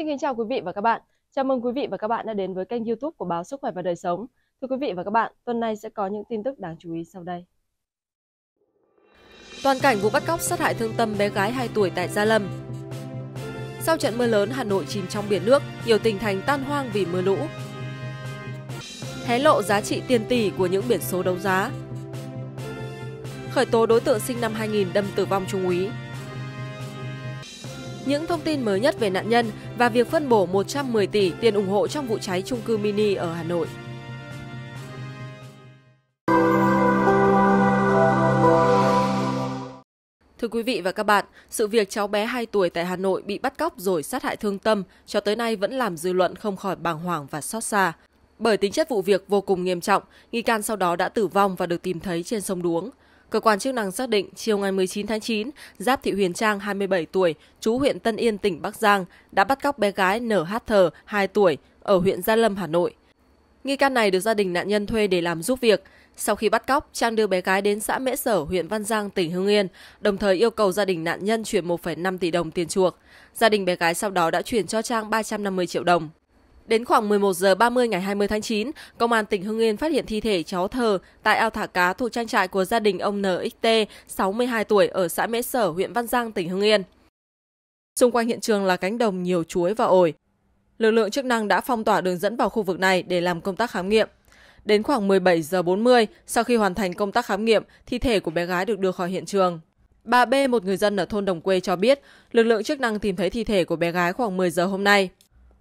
Xin kính chào quý vị và các bạn. Chào mừng quý vị và các bạn đã đến với kênh YouTube của báo Sức khỏe và đời sống. Thưa quý vị và các bạn, tuần này sẽ có những tin tức đáng chú ý sau đây. Toàn cảnh vụ bắt cóc sát hại thương tâm bé gái 2 tuổi tại Gia Lâm. Sau trận mưa lớn, Hà Nội chìm trong biển nước, nhiều tỉnh thành tan hoang vì mưa lũ. Hé lộ giá trị tiền tỷ của những biển số đấu giá. Khởi tố đối tượng sinh năm 2000 đâm tử vong trung úy, những thông tin mới nhất về nạn nhân và việc phân bổ 110 tỷ tiền ủng hộ trong vụ cháy trung cư mini ở Hà Nội. Thưa quý vị và các bạn, sự việc cháu bé 2 tuổi tại Hà Nội bị bắt cóc rồi sát hại thương tâm cho tới nay vẫn làm dư luận không khỏi bàng hoàng và xót xa. Bởi tính chất vụ việc vô cùng nghiêm trọng, nghi can sau đó đã tử vong và được tìm thấy trên sông Đuống. Cơ quan chức năng xác định chiều ngày 19 tháng 9, Giáp Thị Huyền Trang 27 tuổi, chú huyện Tân Yên, tỉnh Bắc Giang đã bắt cóc bé gái NHT 2 tuổi ở huyện Gia Lâm, Hà Nội. Nghi can này được gia đình nạn nhân thuê để làm giúp việc. Sau khi bắt cóc, Trang đưa bé gái đến xã Mễ Sở, huyện Văn Giang, tỉnh Hưng Yên, đồng thời yêu cầu gia đình nạn nhân chuyển 1,5 tỷ đồng tiền chuộc. Gia đình bé gái sau đó đã chuyển cho Trang 350 triệu đồng. Đến khoảng 11 giờ 30 ngày 20 tháng 9, công an tỉnh Hưng Yên phát hiện thi thể cháu thờ tại ao thả cá thuộc trang trại của gia đình ông NXT, 62 tuổi ở xã Mễ Sở, huyện Văn Giang, tỉnh Hưng Yên. Xung quanh hiện trường là cánh đồng nhiều chuối và ổi. Lực lượng chức năng đã phong tỏa đường dẫn vào khu vực này để làm công tác khám nghiệm. Đến khoảng 17 giờ 40, sau khi hoàn thành công tác khám nghiệm, thi thể của bé gái được đưa khỏi hiện trường. Bà B, một người dân ở thôn Đồng Quê cho biết, lực lượng chức năng tìm thấy thi thể của bé gái khoảng 10 giờ hôm nay.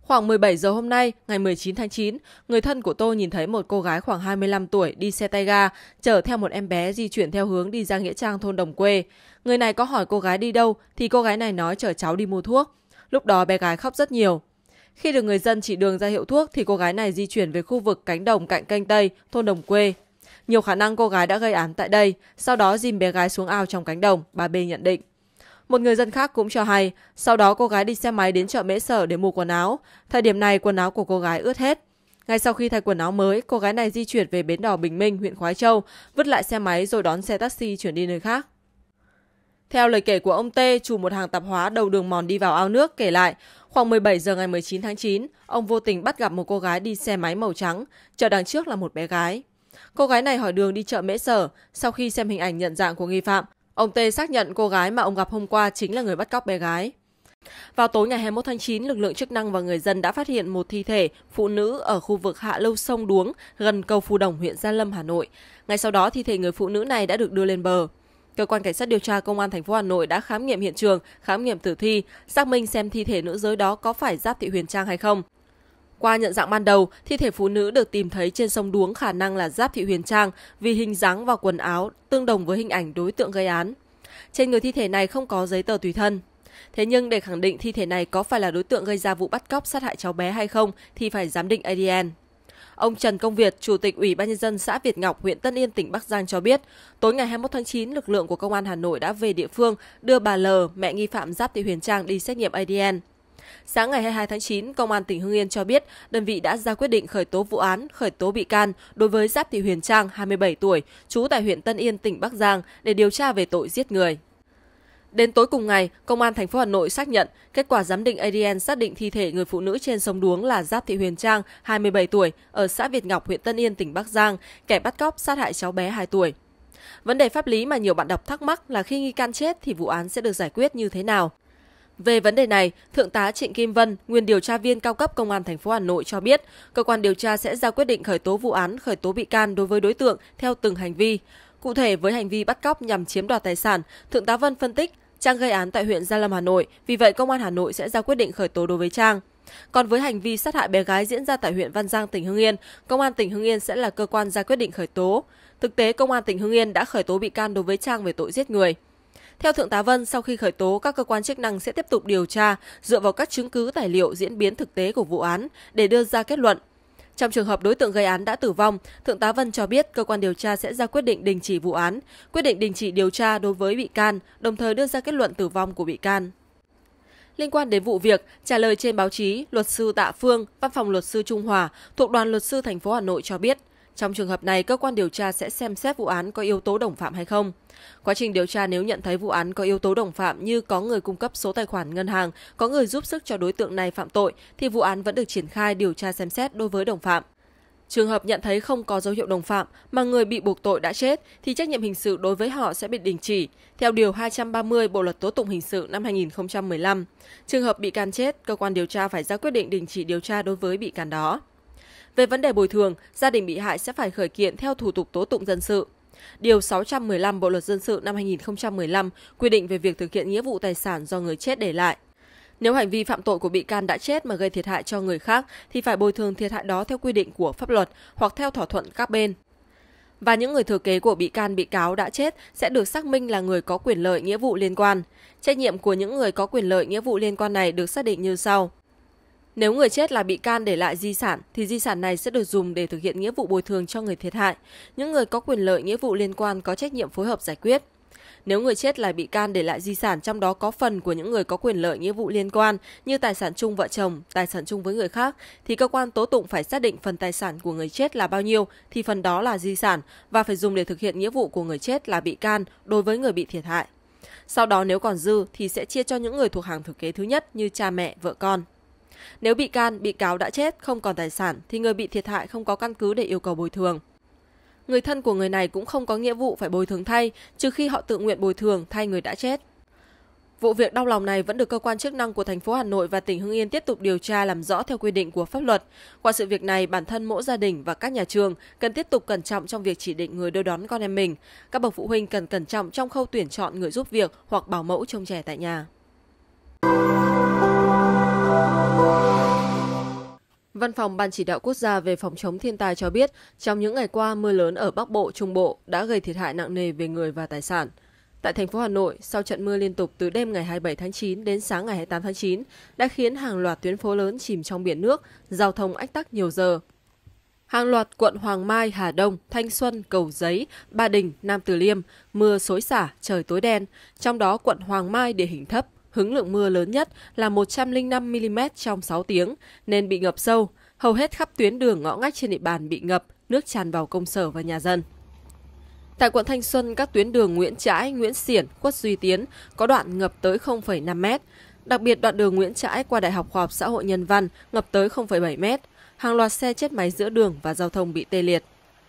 Khoảng 17 giờ hôm nay, ngày 19 tháng 9, người thân của tôi nhìn thấy một cô gái khoảng 25 tuổi đi xe tay ga, chở theo một em bé di chuyển theo hướng đi ra Nghĩa Trang thôn Đồng Quê. Người này có hỏi cô gái đi đâu thì cô gái này nói chở cháu đi mua thuốc. Lúc đó bé gái khóc rất nhiều. Khi được người dân chỉ đường ra hiệu thuốc thì cô gái này di chuyển về khu vực cánh đồng cạnh kênh Tây, thôn Đồng Quê. Nhiều khả năng cô gái đã gây án tại đây, sau đó dìm bé gái xuống ao trong cánh đồng, bà B nhận định. Một người dân khác cũng cho hay, sau đó cô gái đi xe máy đến chợ Mễ Sở để mua quần áo. Thời điểm này quần áo của cô gái ướt hết. Ngay sau khi thay quần áo mới, cô gái này di chuyển về bến đò Bình Minh, huyện Khói Châu, vứt lại xe máy rồi đón xe taxi chuyển đi nơi khác. Theo lời kể của ông T, chủ một hàng tạp hóa đầu đường mòn đi vào ao nước kể lại, khoảng 17 giờ ngày 19 tháng 9, ông vô tình bắt gặp một cô gái đi xe máy màu trắng, chở đằng trước là một bé gái. Cô gái này hỏi đường đi chợ Mễ Sở, sau khi xem hình ảnh nhận dạng của nghi phạm, Ông Tê xác nhận cô gái mà ông gặp hôm qua chính là người bắt cóc bé gái. Vào tối ngày 21 tháng 9, lực lượng chức năng và người dân đã phát hiện một thi thể phụ nữ ở khu vực Hạ Lâu Sông Đuống gần cầu Phù Đồng, huyện Gia Lâm, Hà Nội. Ngay sau đó, thi thể người phụ nữ này đã được đưa lên bờ. Cơ quan cảnh sát điều tra công an thành phố Hà Nội đã khám nghiệm hiện trường, khám nghiệm tử thi, xác minh xem thi thể nữ giới đó có phải Giáp Thị Huyền Trang hay không. Qua nhận dạng ban đầu, thi thể phụ nữ được tìm thấy trên sông Đuống khả năng là Giáp Thị Huyền Trang vì hình dáng và quần áo tương đồng với hình ảnh đối tượng gây án. Trên người thi thể này không có giấy tờ tùy thân. Thế nhưng để khẳng định thi thể này có phải là đối tượng gây ra vụ bắt cóc sát hại cháu bé hay không thì phải giám định ADN. Ông Trần Công Việt, Chủ tịch Ủy ban nhân dân xã Việt Ngọc, huyện Tân Yên, tỉnh Bắc Giang cho biết, tối ngày 21 tháng 9, lực lượng của Công an Hà Nội đã về địa phương đưa bà L, mẹ nghi phạm Giáp Thị Huyền Trang đi xét nghiệm ADN. Sáng ngày 22 tháng 9, Công an tỉnh Hưng Yên cho biết đơn vị đã ra quyết định khởi tố vụ án, khởi tố bị can đối với Giáp Thị Huyền Trang, 27 tuổi, trú tại huyện Tân Yên, tỉnh Bắc Giang để điều tra về tội giết người. Đến tối cùng ngày, Công an thành phố Hà Nội xác nhận kết quả giám định ADN xác định thi thể người phụ nữ trên sông Đuống là Giáp Thị Huyền Trang, 27 tuổi, ở xã Việt Ngọc, huyện Tân Yên, tỉnh Bắc Giang, kẻ bắt cóc sát hại cháu bé 2 tuổi. Vấn đề pháp lý mà nhiều bạn đọc thắc mắc là khi nghi can chết thì vụ án sẽ được giải quyết như thế nào? Về vấn đề này, Thượng tá Trịnh Kim Vân, nguyên điều tra viên cao cấp Công an thành phố Hà Nội cho biết, cơ quan điều tra sẽ ra quyết định khởi tố vụ án, khởi tố bị can đối với đối tượng theo từng hành vi. Cụ thể với hành vi bắt cóc nhằm chiếm đoạt tài sản, Thượng tá Vân phân tích Trang gây án tại huyện Gia Lâm, Hà Nội, vì vậy công an Hà Nội sẽ ra quyết định khởi tố đối với Trang. Còn với hành vi sát hại bé gái diễn ra tại huyện Văn Giang, tỉnh Hưng Yên, công an tỉnh Hưng Yên sẽ là cơ quan ra quyết định khởi tố. Thực tế, công an tỉnh Hưng Yên đã khởi tố bị can đối với Trang về tội giết người. Theo Thượng tá Vân, sau khi khởi tố, các cơ quan chức năng sẽ tiếp tục điều tra dựa vào các chứng cứ tài liệu diễn biến thực tế của vụ án để đưa ra kết luận. Trong trường hợp đối tượng gây án đã tử vong, Thượng tá Vân cho biết cơ quan điều tra sẽ ra quyết định đình chỉ vụ án, quyết định đình chỉ điều tra đối với bị can, đồng thời đưa ra kết luận tử vong của bị can. Liên quan đến vụ việc, trả lời trên báo chí, luật sư Tạ Phương, Văn phòng luật sư Trung Hòa thuộc đoàn luật sư thành phố Hà Nội cho biết, trong trường hợp này, cơ quan điều tra sẽ xem xét vụ án có yếu tố đồng phạm hay không. Quá trình điều tra nếu nhận thấy vụ án có yếu tố đồng phạm như có người cung cấp số tài khoản ngân hàng, có người giúp sức cho đối tượng này phạm tội thì vụ án vẫn được triển khai điều tra xem xét đối với đồng phạm. Trường hợp nhận thấy không có dấu hiệu đồng phạm mà người bị buộc tội đã chết thì trách nhiệm hình sự đối với họ sẽ bị đình chỉ theo điều 230 Bộ luật tố tụng hình sự năm 2015. Trường hợp bị can chết, cơ quan điều tra phải ra quyết định đình chỉ điều tra đối với bị can đó. Về vấn đề bồi thường, gia đình bị hại sẽ phải khởi kiện theo thủ tục tố tụng dân sự. Điều 615 Bộ luật dân sự năm 2015 quy định về việc thực hiện nghĩa vụ tài sản do người chết để lại. Nếu hành vi phạm tội của bị can đã chết mà gây thiệt hại cho người khác thì phải bồi thường thiệt hại đó theo quy định của pháp luật hoặc theo thỏa thuận các bên. Và những người thừa kế của bị can bị cáo đã chết sẽ được xác minh là người có quyền lợi nghĩa vụ liên quan. Trách nhiệm của những người có quyền lợi nghĩa vụ liên quan này được xác định như sau: nếu người chết là bị can để lại di sản, thì di sản này sẽ được dùng để thực hiện nghĩa vụ bồi thường cho người thiệt hại. Những người có quyền lợi nghĩa vụ liên quan có trách nhiệm phối hợp giải quyết. Nếu người chết là bị can để lại di sản trong đó có phần của những người có quyền lợi nghĩa vụ liên quan như tài sản chung vợ chồng, tài sản chung với người khác thì cơ quan tố tụng phải xác định phần tài sản của người chết là bao nhiêu thì phần đó là di sản và phải dùng để thực hiện nghĩa vụ của người chết là bị can đối với người bị thiệt hại. Sau đó nếu còn dư thì sẽ chia cho những người thuộc hàng thừa kế thứ nhất như cha mẹ, vợ con. Nếu bị can, bị cáo đã chết, không còn tài sản thì người bị thiệt hại không có căn cứ để yêu cầu bồi thường. Người thân của người này cũng không có nghĩa vụ phải bồi thường thay, trừ khi họ tự nguyện bồi thường thay người đã chết. Vụ việc đau lòng này vẫn được cơ quan chức năng của thành phố Hà Nội và tỉnh Hưng Yên tiếp tục điều tra làm rõ theo quy định của pháp luật. Qua sự việc này, bản thân mỗi gia đình và các nhà trường cần tiếp tục cẩn trọng trong việc chỉ định người đưa đón con em mình. Các bậc phụ huynh cần cẩn trọng trong khâu tuyển chọn người giúp việc hoặc bảo mẫu trông trẻ tại nhà. Văn phòng Ban chỉ đạo quốc gia về phòng chống thiên tai cho biết, trong những ngày qua mưa lớn ở Bắc Bộ, Trung Bộ đã gây thiệt hại nặng nề về người và tài sản. Tại thành phố Hà Nội, sau trận mưa liên tục từ đêm ngày 27 tháng 9 đến sáng ngày 28 tháng 9 đã khiến hàng loạt tuyến phố lớn chìm trong biển nước, giao thông ách tắc nhiều giờ. Hàng loạt quận Hoàng Mai, Hà Đông, Thanh Xuân, Cầu Giấy, Ba Đình, Nam Từ Liêm, mưa xối xả, trời tối đen, trong đó quận Hoàng Mai địa hình thấp, hứng lượng mưa lớn nhất là 105 mm trong 6 tiếng nên bị ngập sâu, hầu hết khắp tuyến đường ngõ ngách trên địa bàn bị ngập, nước tràn vào công sở và nhà dân. Tại quận Thanh Xuân, các tuyến đường Nguyễn Trãi, Nguyễn Xiển, Quất Duy Tiến có đoạn ngập tới 0,5 m Đặc biệt đoạn đường Nguyễn Trãi qua Đại học Khoa học Xã hội Nhân văn ngập tới 0,7 m Hàng loạt xe chết máy giữa đường và giao thông bị tê liệt.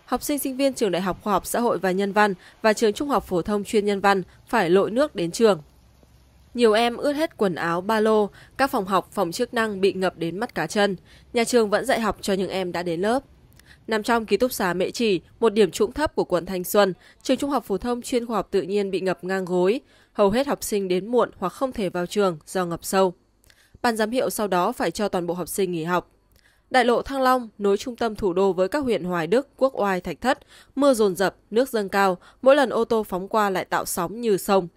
Học sinh sinh viên trường Đại học Khoa học Xã hội và Nhân văn và trường Trung học Phổ thông chuyên Nhân văn phải lội nước đến trường. Nhiều em ướt hết quần áo, ba lô, các phòng học, phòng chức năng bị ngập đến mắt cá chân. Nhà trường vẫn dạy học cho những em đã đến lớp. Nằm trong ký túc xá Mễ Trì, một điểm trũng thấp của quận Thanh Xuân, trường trung học phổ thông chuyên khoa học tự nhiên bị ngập ngang gối. Hầu hết học sinh đến muộn hoặc không thể vào trường do ngập sâu. Ban giám hiệu sau đó phải cho toàn bộ học sinh nghỉ học. Đại lộ Thăng Long nối trung tâm thủ đô với các huyện Hoài Đức, Quốc Oai, Thạch Thất, mưa dồn dập, nước dâng cao, mỗi lần ô tô phóng qua lại tạo sóng như sông.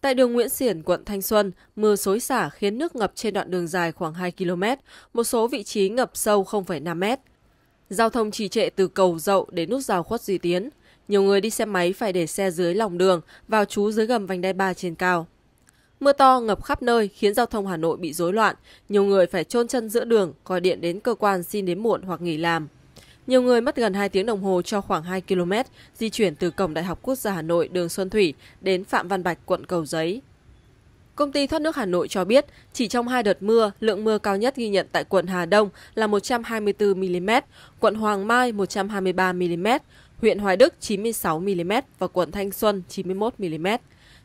Tại đường Nguyễn Xiển, quận Thanh Xuân, mưa xối xả khiến nước ngập trên đoạn đường dài khoảng 2 km, một số vị trí ngập sâu 0,5 m. Giao thông trì trệ từ cầu dậu đến nút giao khuất duy tiến. Nhiều người đi xe máy phải để xe dưới lòng đường, vào trú dưới gầm vành đai 3 trên cao. Mưa to ngập khắp nơi khiến giao thông Hà Nội bị rối loạn, nhiều người phải chôn chân giữa đường, gọi điện đến cơ quan xin đến muộn hoặc nghỉ làm. Nhiều người mất gần 2 tiếng đồng hồ cho khoảng 2 km di chuyển từ cổng Đại học Quốc gia Hà Nội đường Xuân Thủy đến Phạm Văn Bạch, quận Cầu Giấy. Công ty thoát nước Hà Nội cho biết, chỉ trong hai đợt mưa, lượng mưa cao nhất ghi nhận tại quận Hà Đông là 124 mm, quận Hoàng Mai 123 mm, huyện Hoài Đức 96 mm và quận Thanh Xuân 91 mm.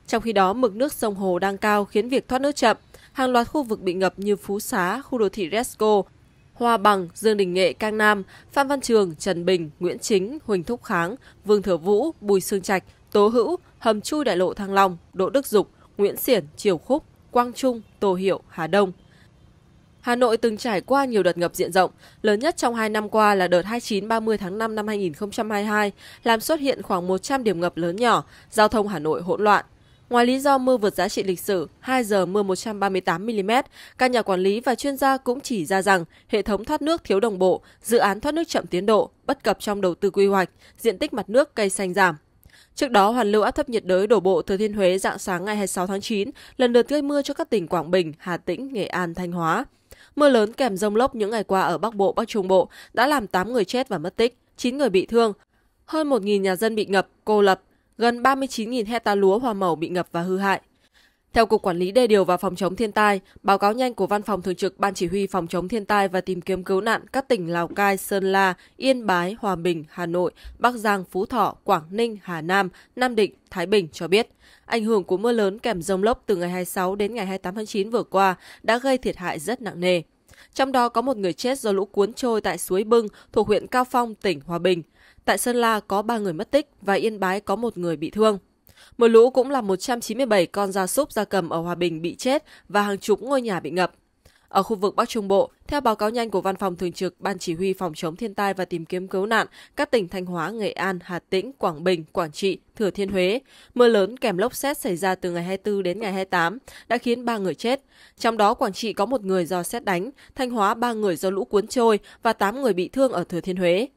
Trong khi đó, mực nước sông Hồ đang cao khiến việc thoát nước chậm. Hàng loạt khu vực bị ngập như Phú Xá, khu đô thị Resco, Hoa Bằng, Dương Đình Nghệ, Cang Nam, Phan Văn Trường, Trần Bình, Nguyễn Chính, Huỳnh Thúc Kháng, Vương Thừa Vũ, Bùi Sương Trạch, Tố Hữu, Hầm Chui Đại Lộ Thăng Long, Đỗ Đức Dục, Nguyễn Xiển, Triều Khúc, Quang Trung, Tô Hiệu, Hà Đông. Hà Nội từng trải qua nhiều đợt ngập diện rộng, lớn nhất trong 2 năm qua là đợt 29-30 tháng 5 năm 2022, làm xuất hiện khoảng 100 điểm ngập lớn nhỏ, giao thông Hà Nội hỗn loạn. Ngoài lý do mưa vượt giá trị lịch sử 2 giờ mưa 138 mm, các nhà quản lý và chuyên gia cũng chỉ ra rằng hệ thống thoát nước thiếu đồng bộ, dự án thoát nước chậm tiến độ, bất cập trong đầu tư quy hoạch, diện tích mặt nước cây xanh giảm. Trước đó, hoàn lưu áp thấp nhiệt đới đổ bộ thừa Thiên Huế dạng sáng ngày 26 tháng 9, lần lượt gây mưa cho các tỉnh Quảng Bình, Hà Tĩnh, Nghệ An, Thanh Hóa. Mưa lớn kèm rông lốc những ngày qua ở Bắc Bộ, Bắc Trung Bộ đã làm 8 người chết và mất tích, 9 người bị thương, hơn 1.000 nhà dân bị ngập, cô lập, gần 39.000 hecta lúa hoa màu bị ngập và hư hại. Theo Cục Quản lý Đê điều và Phòng chống thiên tai, báo cáo nhanh của Văn phòng Thường trực Ban Chỉ huy Phòng chống thiên tai và tìm kiếm cứu nạn các tỉnh Lào Cai, Sơn La, Yên Bái, Hòa Bình, Hà Nội, Bắc Giang, Phú Thọ, Quảng Ninh, Hà Nam, Nam Định, Thái Bình cho biết, ảnh hưởng của mưa lớn kèm rông lốc từ ngày 26 đến ngày 28 tháng 9 vừa qua đã gây thiệt hại rất nặng nề. Trong đó có một người chết do lũ cuốn trôi tại suối Bưng thuộc huyện Cao Phong, tỉnh Hòa Bình – Tại Sơn La có 3 người mất tích và Yên Bái có một người bị thương. Mưa lũ cũng làm 197 con gia súc gia cầm ở Hòa Bình bị chết và hàng chục ngôi nhà bị ngập. Ở khu vực Bắc Trung Bộ, theo báo cáo nhanh của Văn phòng Thường trực Ban Chỉ huy Phòng chống thiên tai và tìm kiếm cứu nạn, các tỉnh Thanh Hóa, Nghệ An, Hà Tĩnh, Quảng Bình, Quảng Trị, Thừa Thiên Huế, mưa lớn kèm lốc xét xảy ra từ ngày 24 đến ngày 28 đã khiến 3 người chết. Trong đó Quảng Trị có một người do xét đánh, Thanh Hóa 3 người do lũ cuốn trôi và 8 người bị thương ở Thừa Thiên Huế.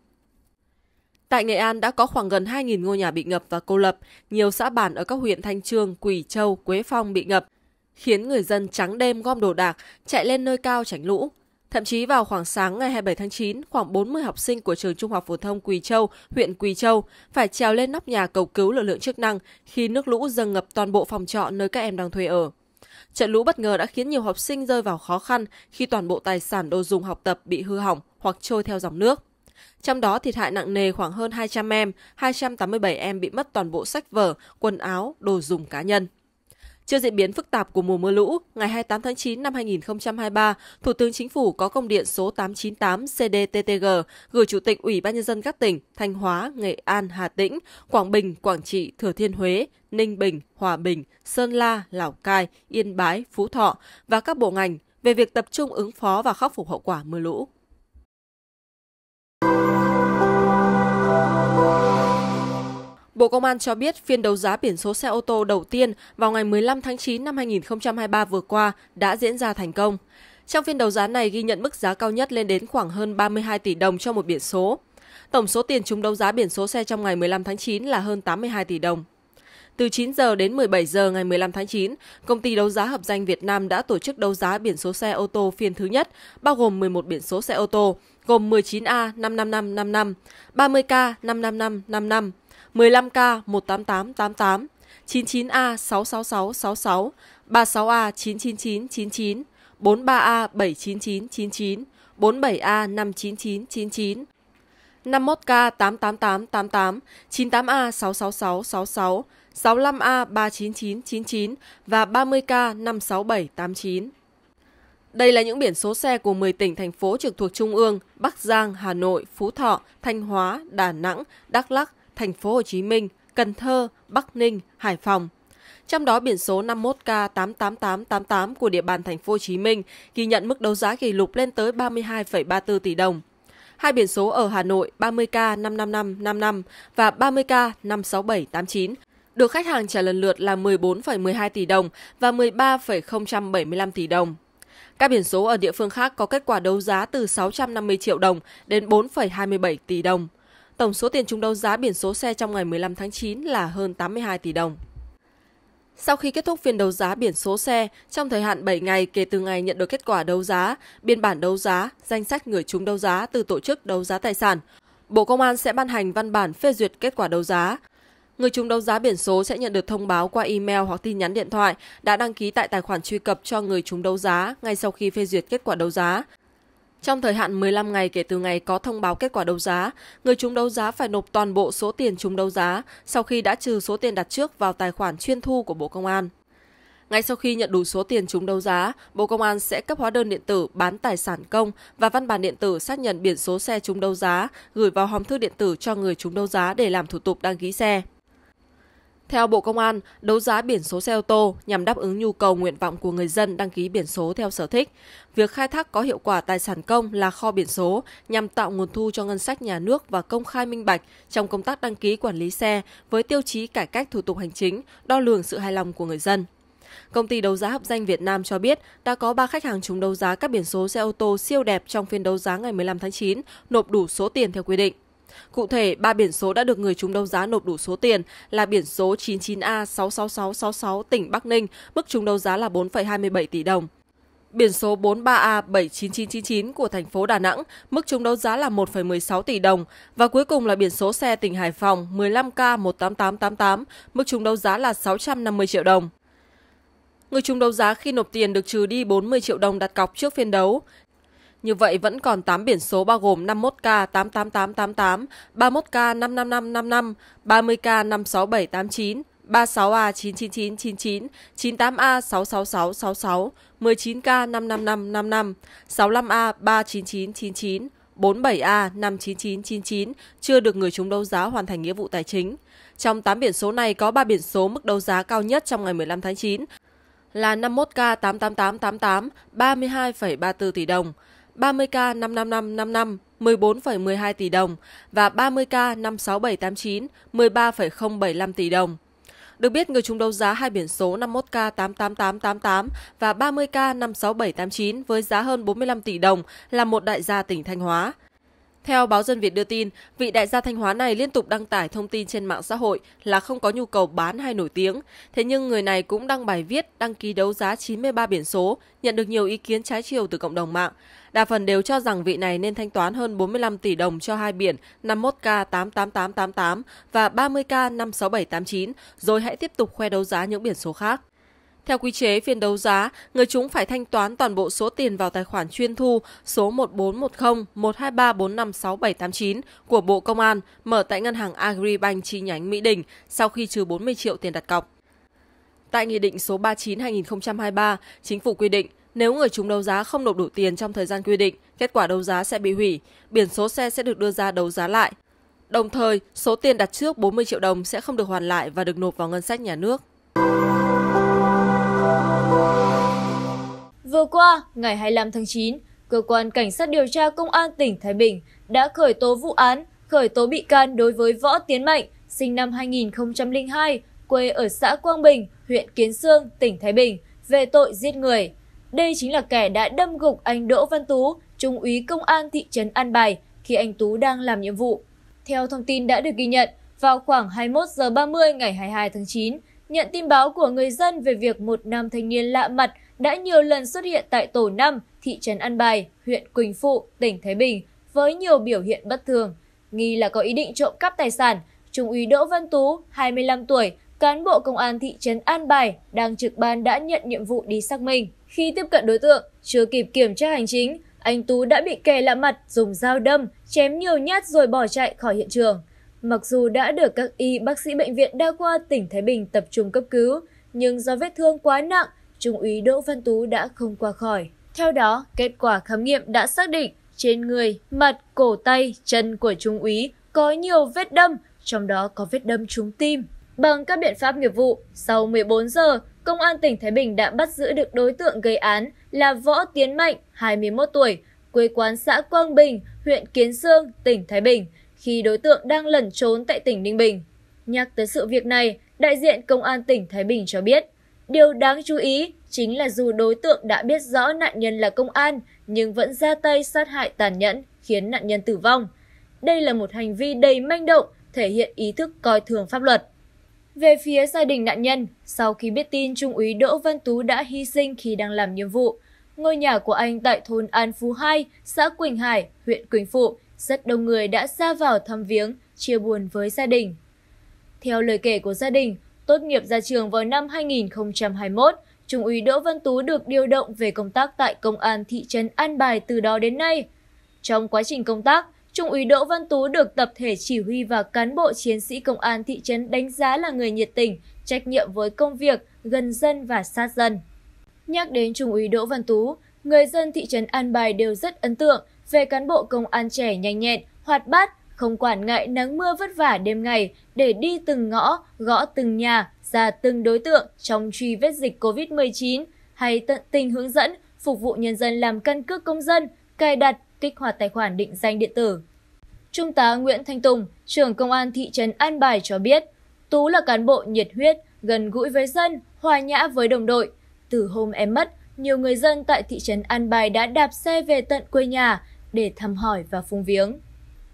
Tại Nghệ An đã có khoảng gần 2.000 ngôi nhà bị ngập và cô lập, nhiều xã bản ở các huyện Thanh Trương, Quỳ Châu, Quế Phong bị ngập, khiến người dân trắng đêm gom đồ đạc, chạy lên nơi cao tránh lũ. Thậm chí vào khoảng sáng ngày 27 tháng 9, khoảng 40 học sinh của trường Trung học phổ thông Quỳ Châu, huyện Quỳ Châu phải trèo lên nóc nhà cầu cứu lực lượng chức năng khi nước lũ dâng ngập toàn bộ phòng trọ nơi các em đang thuê ở. Trận lũ bất ngờ đã khiến nhiều học sinh rơi vào khó khăn khi toàn bộ tài sản đồ dùng học tập bị hư hỏng hoặc trôi theo dòng nước. Trong đó thiệt hại nặng nề khoảng hơn 200 em, 287 em bị mất toàn bộ sách vở, quần áo, đồ dùng cá nhân. Trước diễn biến phức tạp của mùa mưa lũ, ngày 28 tháng 9 năm 2023, Thủ tướng Chính phủ có công điện số 898 CDTTG gửi Chủ tịch Ủy ban Nhân dân các tỉnh Thanh Hóa, Nghệ An, Hà Tĩnh, Quảng Bình, Quảng Trị, Thừa Thiên Huế, Ninh Bình, Hòa Bình, Sơn La, Lào Cai, Yên Bái, Phú Thọ và các bộ ngành về việc tập trung ứng phó và khắc phục hậu quả mưa lũ. Bộ Công an cho biết phiên đấu giá biển số xe ô tô đầu tiên vào ngày 15 tháng 9 năm 2023 vừa qua đã diễn ra thành công. Trong phiên đấu giá này ghi nhận mức giá cao nhất lên đến khoảng hơn 32 tỷ đồng cho một biển số. Tổng số tiền chúng đấu giá biển số xe trong ngày 15 tháng 9 là hơn 82 tỷ đồng. Từ 9 giờ đến 17 giờ ngày 15 tháng 9, công ty đấu giá hợp danh Việt Nam đã tổ chức đấu giá biển số xe ô tô phiên thứ nhất, bao gồm 11 biển số xe ô tô, gồm 19A 55555, 30K 55555, 15K18888, 99A66666, 36A99999, 43A79999, 47A59999, 51K88888, 98A66666, 65A39999 và 30K56789. Đây là những biển số xe của 10 tỉnh, thành phố trực thuộc Trung ương, Bắc Giang, Hà Nội, Phú Thọ, Thanh Hóa, Đà Nẵng, Đắk Lắc, thành phố Hồ Chí Minh, Cần Thơ, Bắc Ninh, Hải Phòng. Trong đó biển số 51K88888 của địa bàn thành phố Hồ Chí Minh ghi nhận mức đấu giá kỷ lục lên tới 32,34 tỷ đồng. Hai biển số ở Hà Nội 30K55555 và 30K56789 được khách hàng trả lần lượt là 14,12 tỷ đồng và 13,075 tỷ đồng. Các biển số ở địa phương khác có kết quả đấu giá từ 650 triệu đồng đến 4,27 tỷ đồng. Tổng số tiền chúng đấu giá biển số xe trong ngày 15 tháng 9 là hơn 82 tỷ đồng. Sau khi kết thúc phiên đấu giá biển số xe, trong thời hạn 7 ngày kể từ ngày nhận được kết quả đấu giá, biên bản đấu giá, danh sách người chúng đấu giá từ tổ chức đấu giá tài sản, Bộ Công an sẽ ban hành văn bản phê duyệt kết quả đấu giá. Người chúng đấu giá biển số sẽ nhận được thông báo qua email hoặc tin nhắn điện thoại đã đăng ký tại tài khoản truy cập cho người chúng đấu giá ngay sau khi phê duyệt kết quả đấu giá. Trong thời hạn 15 ngày kể từ ngày có thông báo kết quả đấu giá, người chúng đấu giá phải nộp toàn bộ số tiền chúng đấu giá sau khi đã trừ số tiền đặt trước vào tài khoản chuyên thu của Bộ Công an. Ngay sau khi nhận đủ số tiền chúng đấu giá, Bộ Công an sẽ cấp hóa đơn điện tử bán tài sản công và văn bản điện tử xác nhận biển số xe chúng đấu giá gửi vào hòm thư điện tử cho người chúng đấu giá để làm thủ tục đăng ký xe. Theo Bộ Công an, đấu giá biển số xe ô tô nhằm đáp ứng nhu cầu nguyện vọng của người dân đăng ký biển số theo sở thích. Việc khai thác có hiệu quả tài sản công là kho biển số nhằm tạo nguồn thu cho ngân sách nhà nước và công khai minh bạch trong công tác đăng ký quản lý xe với tiêu chí cải cách thủ tục hành chính, đo lường sự hài lòng của người dân. Công ty đấu giá hợp danh Việt Nam cho biết đã có 3 khách hàng trúng đấu giá các biển số xe ô tô siêu đẹp trong phiên đấu giá ngày 15 tháng 9, nộp đủ số tiền theo quy định. Cụ thể, ba biển số đã được người chúng đấu giá nộp đủ số tiền là biển số 99A66666 tỉnh Bắc Ninh, mức chúng đấu giá là 4,27 tỷ đồng. Biển số 43A79999 của thành phố Đà Nẵng, mức chúng đấu giá là 1,16 tỷ đồng và cuối cùng là biển số xe tỉnh Hải Phòng 15K18888, mức chúng đấu giá là 650 triệu đồng. Người chúng đấu giá khi nộp tiền được trừ đi 40 triệu đồng đặt cọc trước phiên đấu. Như vậy vẫn còn 8 biển số bao gồm 51K88888, 31K55555, 30K56789, 36A99999, 98A66666, 19K55555, 65A39999, 47A59999 chưa được người chúng đấu giá hoàn thành nghĩa vụ tài chính. Trong 8 biển số này có 3 biển số mức đấu giá cao nhất trong ngày 15 tháng 9 là 51K88888 32,34 tỷ đồng, 30K 55555 14,12 tỷ đồng và 30K 56789 13,075 tỷ đồng. Được biết người chúng đấu giá hai biển số 51K88888 và 30K56789 với giá hơn 45 tỷ đồng là một đại gia tỉnh Thanh Hóa. Theo báo Dân Việt đưa tin, vị đại gia Thanh Hóa này liên tục đăng tải thông tin trên mạng xã hội là không có nhu cầu bán hay nổi tiếng. Thế nhưng người này cũng đăng bài viết đăng ký đấu giá 93 biển số, nhận được nhiều ý kiến trái chiều từ cộng đồng mạng. Đa phần đều cho rằng vị này nên thanh toán hơn 45 tỷ đồng cho hai biển 51K88888 và 30K56789 rồi hãy tiếp tục khoe đấu giá những biển số khác. Theo quy chế phiên đấu giá, người chúng phải thanh toán toàn bộ số tiền vào tài khoản chuyên thu số 1410 123 của Bộ Công an mở tại ngân hàng Agribank chi nhánh Mỹ Đình sau khi trừ 40 triệu tiền đặt cọc. Tại Nghị định số 39-2023, Chính phủ quy định nếu người chúng đấu giá không nộp đủ tiền trong thời gian quy định, kết quả đấu giá sẽ bị hủy, biển số xe sẽ được đưa ra đấu giá lại. Đồng thời, số tiền đặt trước 40 triệu đồng sẽ không được hoàn lại và được nộp vào ngân sách nhà nước. Vừa qua, ngày 25 tháng 9, Cơ quan Cảnh sát điều tra Công an tỉnh Thái Bình đã khởi tố vụ án, khởi tố bị can đối với Võ Tiến Mạnh, sinh năm 2002, quê ở xã Quang Bình, huyện Kiến Sương, tỉnh Thái Bình, về tội giết người. Đây chính là kẻ đã đâm gục anh Đỗ Văn Tú, Trung úy Công an thị trấn An Bài khi anh Tú đang làm nhiệm vụ. Theo thông tin đã được ghi nhận, vào khoảng 21 giờ 30 ngày 22 tháng 9, nhận tin báo của người dân về việc một nam thanh niên lạ mặt đã nhiều lần xuất hiện tại tổ 5, thị trấn An Bài, huyện Quỳnh Phụ, tỉnh Thái Bình với nhiều biểu hiện bất thường, nghi là có ý định trộm cắp tài sản. Trung úy Đỗ Văn Tú, 25 tuổi, cán bộ công an thị trấn An Bài đang trực ban đã nhận nhiệm vụ đi xác minh. Khi tiếp cận đối tượng, chưa kịp kiểm tra hành chính, anh Tú đã bị kẻ lạ mặt dùng dao đâm, chém nhiều nhát rồi bỏ chạy khỏi hiện trường. Mặc dù đã được các y bác sĩ bệnh viện đa khoa tỉnh Thái Bình tập trung cấp cứu, nhưng do vết thương quá nặng Trung úy Đỗ Văn Tú đã không qua khỏi. Theo đó, kết quả khám nghiệm đã xác định trên người, mặt, cổ tay, chân của Trung úy có nhiều vết đâm, trong đó có vết đâm trúng tim. Bằng các biện pháp nghiệp vụ, sau 14 giờ, Công an tỉnh Thái Bình đã bắt giữ được đối tượng gây án là Võ Tiến Mạnh, 21 tuổi, quê quán xã Quang Bình, huyện Kiến Sương, tỉnh Thái Bình, khi đối tượng đang lẩn trốn tại tỉnh Ninh Bình. Nhắc tới sự việc này, đại diện Công an tỉnh Thái Bình cho biết, điều đáng chú ý chính là dù đối tượng đã biết rõ nạn nhân là công an nhưng vẫn ra tay sát hại tàn nhẫn khiến nạn nhân tử vong đây là một hành vi đầy manh động thể hiện ý thức coi thường pháp luật về phía gia đình nạn nhân sau khi biết tin trung úy đỗ văn tú đã hy sinh khi đang làm nhiệm vụ ngôi nhà của anh tại thôn an phú 2, xã quỳnh hải huyện quỳnh phụ rất đông người đã ra vào thăm viếng chia buồn với gia đình theo lời kể của gia đình Tốt nghiệp ra trường vào năm 2021, Trung úy Đỗ Văn Tú được điều động về công tác tại Công an thị trấn An Bài từ đó đến nay. Trong quá trình công tác, Trung úy Đỗ Văn Tú được tập thể chỉ huy và cán bộ chiến sĩ công an thị trấn đánh giá là người nhiệt tình, trách nhiệm với công việc, gần dân và sát dân. Nhắc đến Trung úy Đỗ Văn Tú, người dân thị trấn An Bài đều rất ấn tượng về cán bộ công an trẻ nhanh nhẹn, hoạt bát, không quản ngại nắng mưa vất vả đêm ngày để đi từng ngõ, gõ từng nhà, ra từng đối tượng trong truy vết dịch COVID-19 hay tận tình hướng dẫn phục vụ nhân dân làm căn cước công dân, cài đặt, kích hoạt tài khoản định danh điện tử. Trung tá Nguyễn Thanh Tùng, trưởng công an thị trấn An Bài cho biết, Tú là cán bộ nhiệt huyết, gần gũi với dân, hòa nhã với đồng đội. Từ hôm em mất, nhiều người dân tại thị trấn An Bài đã đạp xe về tận quê nhà để thăm hỏi và phung viếng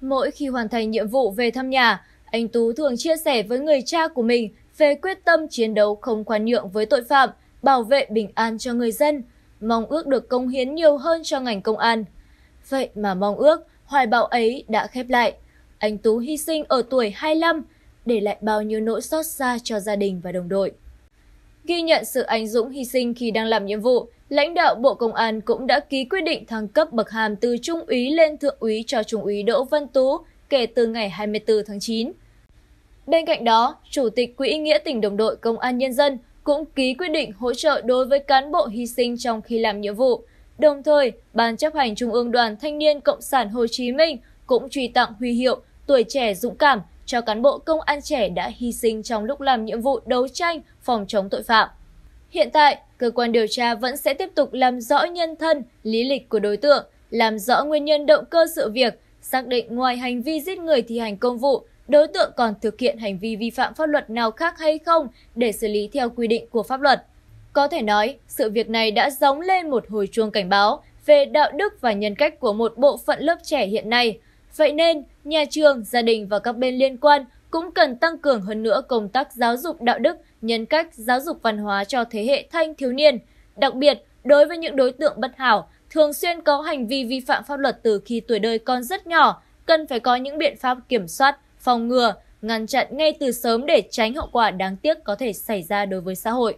mỗi khi hoàn thành nhiệm vụ về thăm nhà anh tú thường chia sẻ với người cha của mình về quyết tâm chiến đấu không khoan nhượng với tội phạm bảo vệ bình an cho người dân mong ước được công hiến nhiều hơn cho ngành công an vậy mà mong ước hoài bão ấy đã khép lại anh tú hy sinh ở tuổi 25 để lại bao nhiêu nỗi xót xa cho gia đình và đồng đội ghi nhận sự anh dũng hy sinh khi đang làm nhiệm vụ lãnh đạo bộ công an cũng đã ký quyết định thăng cấp bậc hàm từ trung úy lên thượng úy cho trung úy đỗ văn tú kể từ ngày 24 tháng 9 bên cạnh đó chủ tịch quỹ nghĩa tỉnh đồng đội công an nhân dân cũng ký quyết định hỗ trợ đối với cán bộ hy sinh trong khi làm nhiệm vụ Đồng thời, Ban chấp hành Trung ương Đoàn Thanh niên Cộng sản Hồ Chí Minh cũng truy tặng huy hiệu tuổi trẻ dũng cảm cho cán bộ công an trẻ đã hy sinh trong lúc làm nhiệm vụ đấu tranh phòng chống tội phạm. Hiện tại, cơ quan điều tra vẫn sẽ tiếp tục làm rõ nhân thân, lý lịch của đối tượng, làm rõ nguyên nhân động cơ sự việc, xác định ngoài hành vi giết người thi hành công vụ, đối tượng còn thực hiện hành vi vi phạm pháp luật nào khác hay không để xử lý theo quy định của pháp luật. Có thể nói, sự việc này đã gióng lên một hồi chuông cảnh báo về đạo đức và nhân cách của một bộ phận lớp trẻ hiện nay. Vậy nên, nhà trường gia đình và các bên liên quan cũng cần tăng cường hơn nữa công tác giáo dục đạo đức nhân cách giáo dục văn hóa cho thế hệ thanh thiếu niên đặc biệt đối với những đối tượng bất hảo thường xuyên có hành vi vi phạm pháp luật từ khi tuổi đời còn rất nhỏ cần phải có những biện pháp kiểm soát phòng ngừa ngăn chặn ngay từ sớm để tránh hậu quả đáng tiếc có thể xảy ra đối với xã hội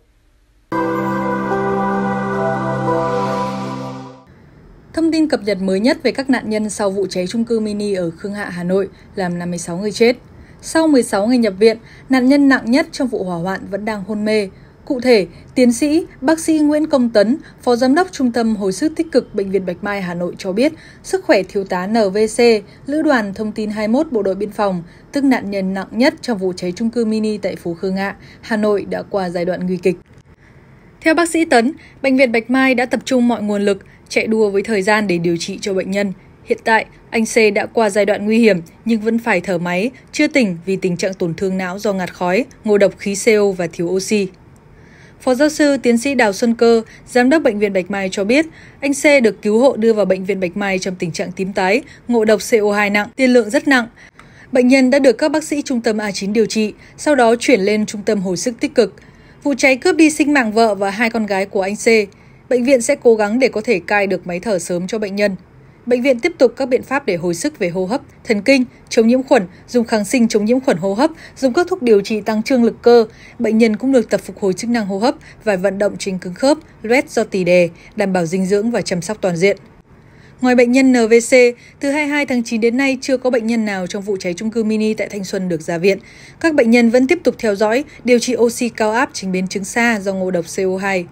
Thông tin cập nhật mới nhất về các nạn nhân sau vụ cháy trung cư mini ở Khương Hạ, Hà Nội làm 56 người chết. Sau 16 ngày nhập viện, nạn nhân nặng nhất trong vụ hỏa hoạn vẫn đang hôn mê. Cụ thể, tiến sĩ, bác sĩ Nguyễn Công Tấn, Phó Giám đốc Trung tâm Hồi sức tích cực Bệnh viện Bạch Mai Hà Nội cho biết, sức khỏe thiếu tá NVC, Lữ đoàn Thông tin 21 Bộ đội Biên phòng, tức nạn nhân nặng nhất trong vụ cháy trung cư mini tại phố Khương Hạ, Hà Nội đã qua giai đoạn nguy kịch. Theo bác sĩ Tấn, Bệnh viện Bạch Mai đã tập trung mọi nguồn lực, chạy đua với thời gian để điều trị cho bệnh nhân. Hiện tại, anh C đã qua giai đoạn nguy hiểm nhưng vẫn phải thở máy, chưa tỉnh vì tình trạng tổn thương não do ngạt khói, ngộ độc khí CO và thiếu oxy. Phó giáo sư tiến sĩ Đào Xuân Cơ, giám đốc Bệnh viện Bạch Mai cho biết, anh C được cứu hộ đưa vào Bệnh viện Bạch Mai trong tình trạng tím tái, ngộ độc CO2 nặng, tiên lượng rất nặng. Bệnh nhân đã được các bác sĩ trung tâm A9 điều trị, sau đó chuyển lên trung tâm hồi sức tích cực. Vụ cháy cướp đi sinh mạng vợ và hai con gái của anh C. Bệnh viện sẽ cố gắng để có thể cai được máy thở sớm cho bệnh nhân. Bệnh viện tiếp tục các biện pháp để hồi sức về hô hấp, thần kinh, chống nhiễm khuẩn, dùng kháng sinh chống nhiễm khuẩn hô hấp, dùng các thuốc điều trị tăng trương lực cơ. Bệnh nhân cũng được tập phục hồi chức năng hô hấp và vận động chính cứng khớp, loét do tỳ đề, đảm bảo dinh dưỡng và chăm sóc toàn diện. Ngoài bệnh nhân NVC, từ 22 tháng 9 đến nay chưa có bệnh nhân nào trong vụ cháy trung cư mini tại Thanh Xuân được ra viện. Các bệnh nhân vẫn tiếp tục theo dõi, điều trị oxy cao áp tránh biến chứng xa do ngộ độc CO2.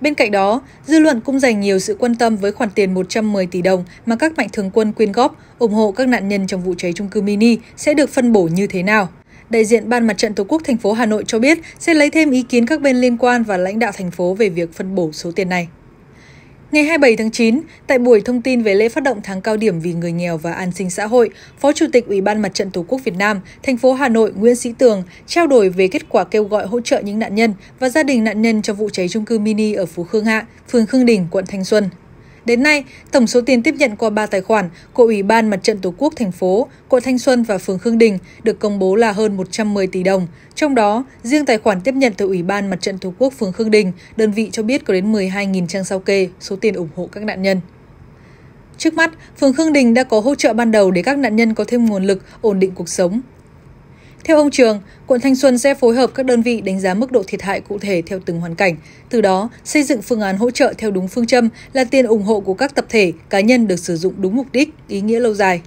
Bên cạnh đó, dư luận cũng dành nhiều sự quan tâm với khoản tiền 110 tỷ đồng mà các mạnh thường quân quyên góp ủng hộ các nạn nhân trong vụ cháy trung cư mini sẽ được phân bổ như thế nào. Đại diện Ban Mặt trận Tổ quốc thành phố Hà Nội cho biết sẽ lấy thêm ý kiến các bên liên quan và lãnh đạo thành phố về việc phân bổ số tiền này. Ngày 27 tháng 9, tại buổi thông tin về lễ phát động tháng cao điểm vì người nghèo và an sinh xã hội, Phó Chủ tịch Ủy ban Mặt trận Tổ quốc Việt Nam, thành phố Hà Nội Nguyễn Sĩ Tường trao đổi về kết quả kêu gọi hỗ trợ những nạn nhân và gia đình nạn nhân trong vụ cháy trung cư mini ở Phú Khương Hạ, phường Khương Đình, quận Thanh Xuân. Đến nay, tổng số tiền tiếp nhận qua ba tài khoản của Ủy ban Mặt trận Tổ quốc thành phố, quận Thanh Xuân và phường Khương Đình được công bố là hơn 110 tỷ đồng. Trong đó, riêng tài khoản tiếp nhận từ Ủy ban Mặt trận Tổ quốc phường Khương Đình, đơn vị cho biết có đến 12.000 trang sao kê số tiền ủng hộ các nạn nhân. Trước mắt, phường Khương Đình đã có hỗ trợ ban đầu để các nạn nhân có thêm nguồn lực, ổn định cuộc sống, theo ông Trường, quận Thanh Xuân sẽ phối hợp các đơn vị đánh giá mức độ thiệt hại cụ thể theo từng hoàn cảnh, từ đó xây dựng phương án hỗ trợ theo đúng phương châm là tiền ủng hộ của các tập thể, cá nhân được sử dụng đúng mục đích, ý nghĩa lâu dài.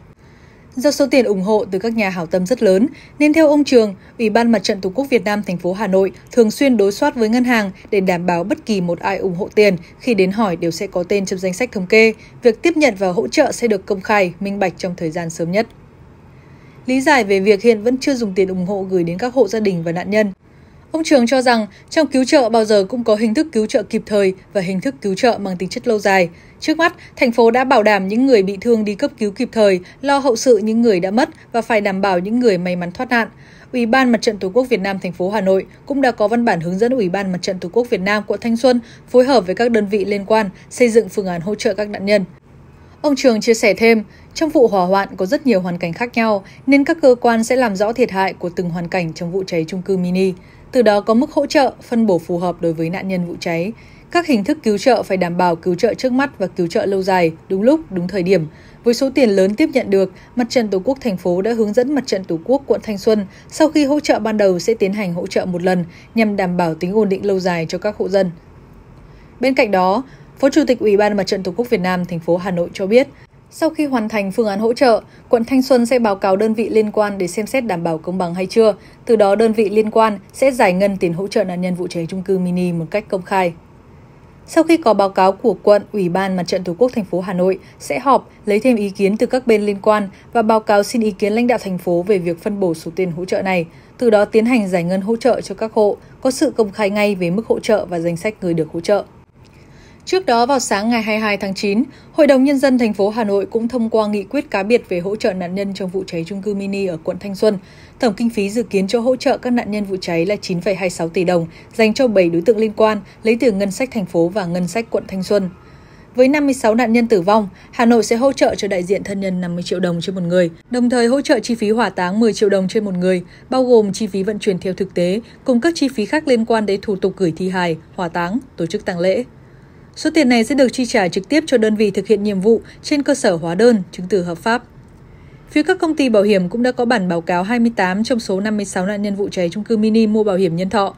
Do số tiền ủng hộ từ các nhà hảo tâm rất lớn, nên theo ông Trường, Ủy ban Mặt trận Tổ quốc Việt Nam thành phố Hà Nội thường xuyên đối soát với ngân hàng để đảm bảo bất kỳ một ai ủng hộ tiền khi đến hỏi đều sẽ có tên trong danh sách thống kê. Việc tiếp nhận và hỗ trợ sẽ được công khai, minh bạch trong thời gian sớm nhất lý giải về việc hiện vẫn chưa dùng tiền ủng hộ gửi đến các hộ gia đình và nạn nhân. Ông Trường cho rằng trong cứu trợ bao giờ cũng có hình thức cứu trợ kịp thời và hình thức cứu trợ mang tính chất lâu dài. Trước mắt, thành phố đã bảo đảm những người bị thương đi cấp cứu kịp thời, lo hậu sự những người đã mất và phải đảm bảo những người may mắn thoát nạn. Ủy ban Mặt trận Tổ quốc Việt Nam thành phố Hà Nội cũng đã có văn bản hướng dẫn Ủy ban Mặt trận Tổ quốc Việt Nam quận Thanh Xuân phối hợp với các đơn vị liên quan xây dựng phương án hỗ trợ các nạn nhân. Ông Trường chia sẻ thêm, trong vụ hỏa hoạn có rất nhiều hoàn cảnh khác nhau, nên các cơ quan sẽ làm rõ thiệt hại của từng hoàn cảnh trong vụ cháy chung cư mini. Từ đó có mức hỗ trợ, phân bổ phù hợp đối với nạn nhân vụ cháy. Các hình thức cứu trợ phải đảm bảo cứu trợ trước mắt và cứu trợ lâu dài, đúng lúc, đúng thời điểm. Với số tiền lớn tiếp nhận được, Mặt trận Tổ quốc thành phố đã hướng dẫn Mặt trận Tổ quốc quận Thanh Xuân sau khi hỗ trợ ban đầu sẽ tiến hành hỗ trợ một lần nhằm đảm bảo tính ổn định lâu dài cho các hộ dân. Bên cạnh đó, Phó Chủ tịch Ủy ban Mặt trận Tổ quốc Việt Nam thành phố Hà Nội cho biết, sau khi hoàn thành phương án hỗ trợ, quận Thanh Xuân sẽ báo cáo đơn vị liên quan để xem xét đảm bảo công bằng hay chưa, từ đó đơn vị liên quan sẽ giải ngân tiền hỗ trợ nạn nhân vụ cháy chung cư mini một cách công khai. Sau khi có báo cáo của quận, Ủy ban Mặt trận Tổ quốc thành phố Hà Nội sẽ họp lấy thêm ý kiến từ các bên liên quan và báo cáo xin ý kiến lãnh đạo thành phố về việc phân bổ số tiền hỗ trợ này, từ đó tiến hành giải ngân hỗ trợ cho các hộ, có sự công khai ngay về mức hỗ trợ và danh sách người được hỗ trợ. Trước đó vào sáng ngày 22 tháng 9, Hội đồng nhân dân thành phố Hà Nội cũng thông qua nghị quyết cá biệt về hỗ trợ nạn nhân trong vụ cháy trung cư mini ở quận Thanh Xuân. Tổng kinh phí dự kiến cho hỗ trợ các nạn nhân vụ cháy là 9,26 tỷ đồng, dành cho 7 đối tượng liên quan, lấy từ ngân sách thành phố và ngân sách quận Thanh Xuân. Với 56 nạn nhân tử vong, Hà Nội sẽ hỗ trợ cho đại diện thân nhân 50 triệu đồng trên một người, đồng thời hỗ trợ chi phí hỏa táng 10 triệu đồng trên một người, bao gồm chi phí vận chuyển theo thực tế, cùng các chi phí khác liên quan đến thủ tục gửi thi hài, hỏa táng, tổ chức tang lễ. Số tiền này sẽ được chi trả trực tiếp cho đơn vị thực hiện nhiệm vụ trên cơ sở hóa đơn, chứng từ hợp pháp. Phía các công ty bảo hiểm cũng đã có bản báo cáo 28 trong số 56 nạn nhân vụ cháy chung cư mini mua bảo hiểm nhân thọ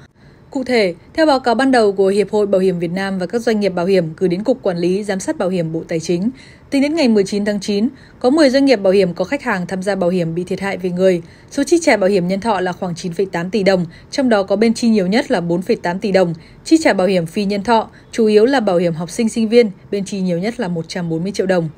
Cụ thể, theo báo cáo ban đầu của Hiệp hội Bảo hiểm Việt Nam và các doanh nghiệp bảo hiểm gửi đến Cục Quản lý Giám sát Bảo hiểm Bộ Tài chính, tính đến ngày 19 tháng 9, có 10 doanh nghiệp bảo hiểm có khách hàng tham gia bảo hiểm bị thiệt hại về người. Số chi trả bảo hiểm nhân thọ là khoảng 9,8 tỷ đồng, trong đó có bên chi nhiều nhất là 4,8 tỷ đồng. Chi trả bảo hiểm phi nhân thọ, chủ yếu là bảo hiểm học sinh sinh viên, bên chi nhiều nhất là 140 triệu đồng.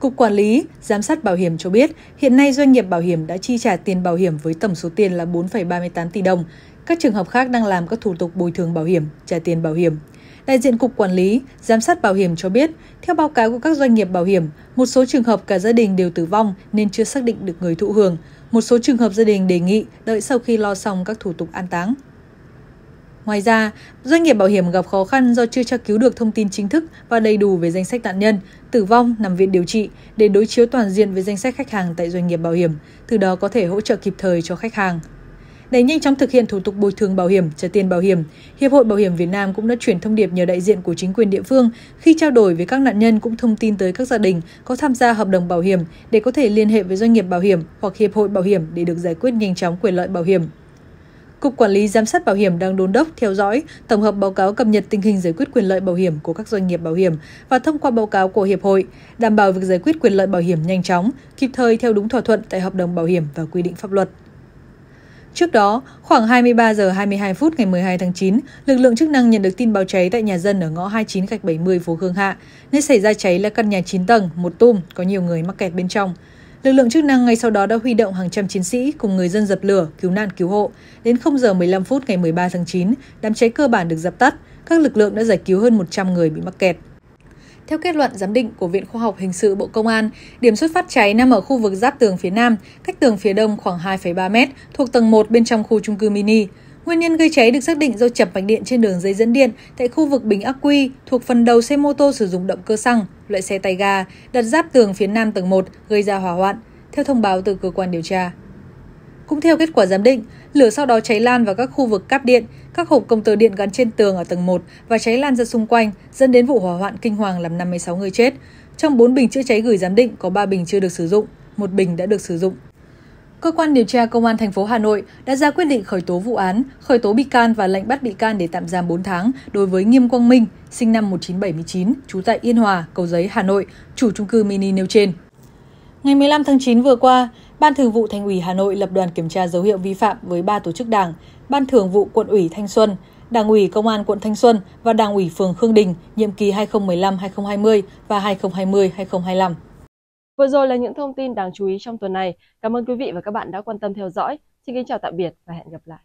Cục Quản lý, Giám sát Bảo hiểm cho biết, hiện nay doanh nghiệp bảo hiểm đã chi trả tiền bảo hiểm với tổng số tiền là 4,38 tỷ đồng. Các trường hợp khác đang làm các thủ tục bồi thường bảo hiểm, trả tiền bảo hiểm. Đại diện Cục Quản lý, Giám sát Bảo hiểm cho biết, theo báo cáo của các doanh nghiệp bảo hiểm, một số trường hợp cả gia đình đều tử vong nên chưa xác định được người thụ hưởng. Một số trường hợp gia đình đề nghị đợi sau khi lo xong các thủ tục an táng. Ngoài ra, doanh nghiệp bảo hiểm gặp khó khăn do chưa tra cứu được thông tin chính thức và đầy đủ về danh sách nạn nhân, tử vong, nằm viện điều trị để đối chiếu toàn diện với danh sách khách hàng tại doanh nghiệp bảo hiểm, từ đó có thể hỗ trợ kịp thời cho khách hàng. Để nhanh chóng thực hiện thủ tục bồi thường bảo hiểm, trả tiền bảo hiểm, Hiệp hội Bảo hiểm Việt Nam cũng đã chuyển thông điệp nhờ đại diện của chính quyền địa phương khi trao đổi với các nạn nhân cũng thông tin tới các gia đình có tham gia hợp đồng bảo hiểm để có thể liên hệ với doanh nghiệp bảo hiểm hoặc hiệp hội bảo hiểm để được giải quyết nhanh chóng quyền lợi bảo hiểm. Cục Quản lý Giám sát Bảo hiểm đang đôn đốc, theo dõi, tổng hợp báo cáo cập nhật tình hình giải quyết quyền lợi bảo hiểm của các doanh nghiệp bảo hiểm và thông qua báo cáo của Hiệp hội, đảm bảo việc giải quyết quyền lợi bảo hiểm nhanh chóng, kịp thời theo đúng thỏa thuận tại hợp đồng bảo hiểm và quy định pháp luật. Trước đó, khoảng 23 giờ 22 phút ngày 12 tháng 9, lực lượng chức năng nhận được tin báo cháy tại nhà dân ở ngõ 29 gạch 70 phố Khương Hạ. Nơi xảy ra cháy là căn nhà 9 tầng, một tum, có nhiều người mắc kẹt bên trong. Lực lượng chức năng ngay sau đó đã huy động hàng trăm chiến sĩ cùng người dân dập lửa, cứu nạn cứu hộ. Đến 0 giờ 15 phút ngày 13 tháng 9, đám cháy cơ bản được dập tắt. Các lực lượng đã giải cứu hơn 100 người bị mắc kẹt. Theo kết luận giám định của Viện Khoa học Hình sự Bộ Công an, điểm xuất phát cháy nằm ở khu vực giáp tường phía nam, cách tường phía đông khoảng 2,3 mét, thuộc tầng 1 bên trong khu chung cư mini. Nguyên nhân gây cháy được xác định do chập mạch điện trên đường dây dẫn điện tại khu vực bình ắc quy thuộc phần đầu xe mô tô sử dụng động cơ xăng, loại xe tay ga, đặt giáp tường phía nam tầng 1 gây ra hỏa hoạn, theo thông báo từ cơ quan điều tra. Cũng theo kết quả giám định, Lửa sau đó cháy lan vào các khu vực cáp điện, các hộp công tơ điện gắn trên tường ở tầng 1 và cháy lan ra xung quanh, dẫn đến vụ hỏa hoạn kinh hoàng làm 56 người chết. Trong 4 bình chữa cháy gửi giám định có 3 bình chưa được sử dụng, một bình đã được sử dụng. Cơ quan điều tra Công an thành phố Hà Nội đã ra quyết định khởi tố vụ án, khởi tố bị can và lệnh bắt bị can để tạm giam 4 tháng đối với Nghiêm Quang Minh, sinh năm 1979, trú tại Yên Hòa, Cầu Giấy, Hà Nội, chủ chung cư mini nêu trên. Ngày 15 tháng 9 vừa qua, Ban Thường vụ Thành ủy Hà Nội lập đoàn kiểm tra dấu hiệu vi phạm với 3 tổ chức đảng, Ban Thường vụ Quận ủy Thanh Xuân, Đảng ủy Công an quận Thanh Xuân và Đảng ủy phường Khương Đình nhiệm kỳ 2015-2020 và 2020-2025. Vừa rồi là những thông tin đáng chú ý trong tuần này. Cảm ơn quý vị và các bạn đã quan tâm theo dõi. Xin kính chào tạm biệt và hẹn gặp lại.